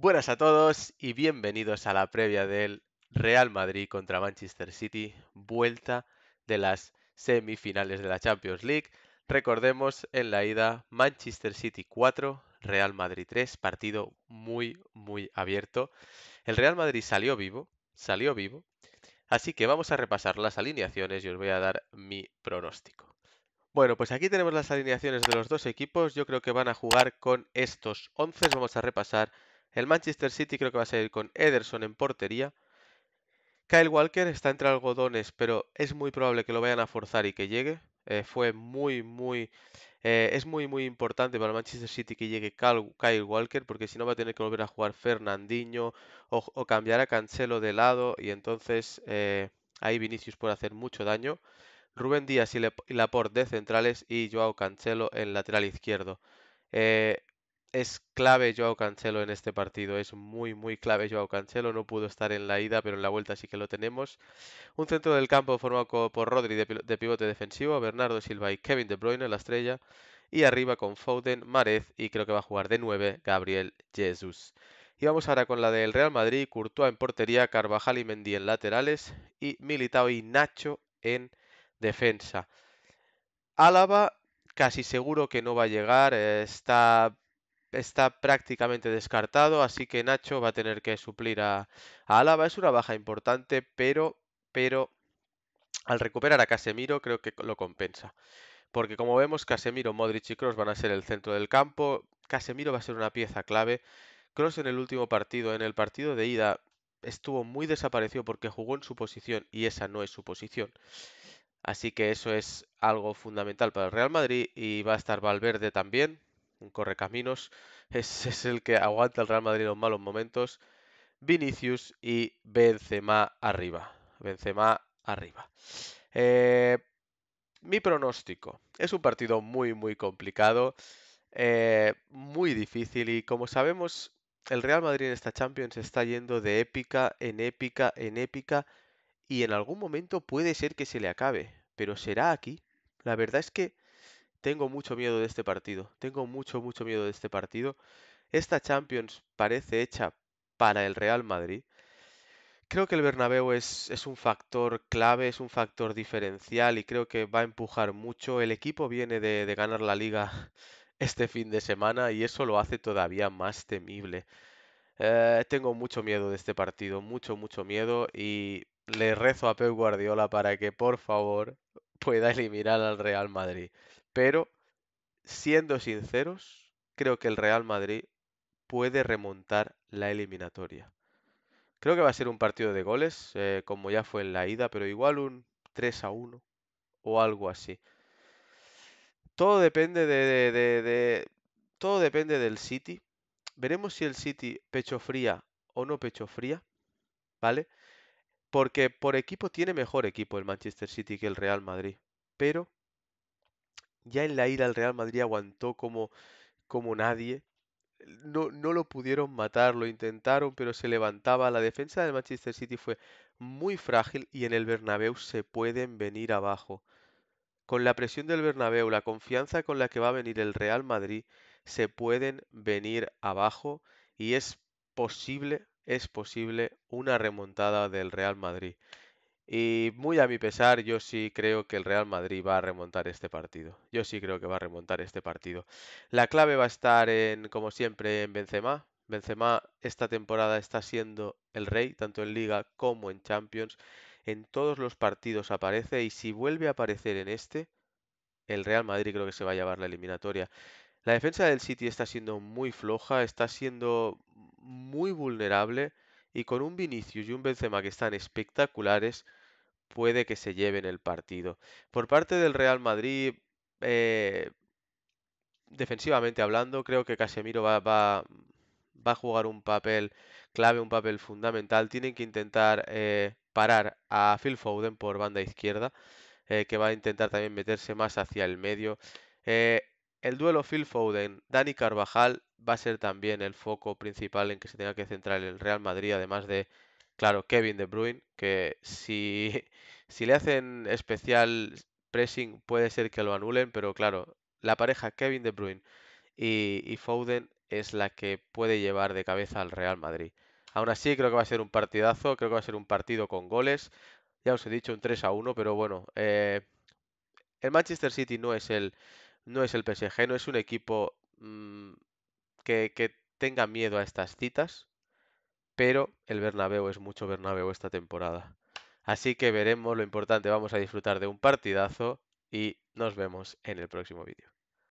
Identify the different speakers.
Speaker 1: Buenas a todos y bienvenidos a la previa del Real Madrid contra Manchester City, vuelta de las semifinales de la Champions League. Recordemos en la ida Manchester City 4, Real Madrid 3, partido muy, muy abierto. El Real Madrid salió vivo, salió vivo, así que vamos a repasar las alineaciones y os voy a dar mi pronóstico. Bueno, pues aquí tenemos las alineaciones de los dos equipos. Yo creo que van a jugar con estos 11. Vamos a repasar el Manchester City creo que va a salir con Ederson en portería. Kyle Walker está entre algodones, pero es muy probable que lo vayan a forzar y que llegue. Eh, fue muy, muy. Eh, es muy, muy importante para el Manchester City que llegue Kyle Walker, porque si no va a tener que volver a jugar Fernandinho o, cambiar a Cancelo de lado, y entonces eh, ahí Vinicius puede hacer mucho daño. Rubén Díaz y, la Laporte de centrales y Joao Cancelo en lateral izquierdo. Eh, es clave Joao Cancelo en este partido, es muy muy clave Joao Cancelo, no pudo estar en la ida, pero en la vuelta sí que lo tenemos. Un centro del campo formado por Rodri de, pivote defensivo, Bernardo Silva y Kevin De Bruyne, la estrella, y arriba con Foden, Marez y creo que va a jugar de 9 Gabriel Jesus. Y vamos ahora con la del Real Madrid, Courtois en portería, Carvajal y Mendy en laterales y Militao y Nacho en defensa. Álava casi seguro que no va a llegar, eh, está está prácticamente descartado, así que Nacho va a tener que suplir a, Álava. Es una baja importante, pero, pero al recuperar a Casemiro creo que lo compensa. Porque como vemos, Casemiro, Modric y Cross van a ser el centro del campo. Casemiro va a ser una pieza clave. Cross en el último partido, en el partido de ida, estuvo muy desaparecido porque jugó en su posición y esa no es su posición. Así que eso es algo fundamental para el Real Madrid y va a estar Valverde también, un correcaminos, es, es el que aguanta el Real Madrid en los malos momentos. Vinicius y Benzema arriba. Benzema arriba. Eh, mi pronóstico. Es un partido muy, muy complicado, eh, muy difícil y como sabemos, el Real Madrid en esta Champions está yendo de épica en épica en épica y en algún momento puede ser que se le acabe, pero será aquí. La verdad es que tengo mucho miedo de este partido. Tengo mucho, mucho miedo de este partido. Esta Champions parece hecha para el Real Madrid. Creo que el Bernabéu es, un factor clave, es un factor diferencial y creo que va a empujar mucho. El equipo viene de, ganar la liga este fin de semana y eso lo hace todavía más temible. Eh, tengo mucho miedo de este partido, mucho, mucho miedo y le rezo a Pep Guardiola para que por favor pueda eliminar al Real Madrid. Pero, siendo sinceros, creo que el Real Madrid puede remontar la eliminatoria. Creo que va a ser un partido de goles, eh, como ya fue en la ida, pero igual un 3 a 1 o algo así. Todo depende de, todo depende del City. Veremos si el City pecho fría o no pecho fría, ¿vale? Porque por equipo tiene mejor equipo el Manchester City que el Real Madrid, pero ya en la ira el Real Madrid aguantó como, como nadie. No, no lo pudieron matar, lo intentaron, pero se levantaba. La defensa del Manchester City fue muy frágil y en el Bernabéu se pueden venir abajo. Con la presión del Bernabéu, la confianza con la que va a venir el Real Madrid, se pueden venir abajo y es posible, es posible una remontada del Real Madrid. Y muy a mi pesar, yo sí creo que el Real Madrid va a remontar este partido. Yo sí creo que va a remontar este partido. La clave va a estar en, como siempre, en Benzema. Benzema esta temporada está siendo el rey, tanto en Liga como en Champions. En todos los partidos aparece y si vuelve a aparecer en este, el Real Madrid creo que se va a llevar la eliminatoria. La defensa del City está siendo muy floja, está siendo muy vulnerable y con un Vinicius y un Benzema que están espectaculares, puede que se lleven el partido. Por parte del Real Madrid, eh, defensivamente hablando, creo que Casemiro va, va, a jugar un papel clave, un papel fundamental. Tienen que intentar eh, parar a Phil Foden por banda izquierda, eh, que va a intentar también meterse más hacia el medio. el duelo Phil Foden-Dani Carvajal va a ser también el foco principal en que se tenga que centrar el Real Madrid, además de Claro, Kevin De Bruyne, que si, le hacen especial pressing puede ser que lo anulen, pero claro, la pareja Kevin De Bruyne y, Foden es la que puede llevar de cabeza al Real Madrid. Aún así, creo que va a ser un partidazo, creo que va a ser un partido con goles. Ya os he dicho un 3 a 1, pero bueno, eh, el Manchester City no es el, no es el PSG, no es un equipo mm, que, que tenga miedo a estas citas pero el Bernabéu es mucho Bernabéu esta temporada. Así que veremos lo importante, vamos a disfrutar de un partidazo y nos vemos en el próximo vídeo.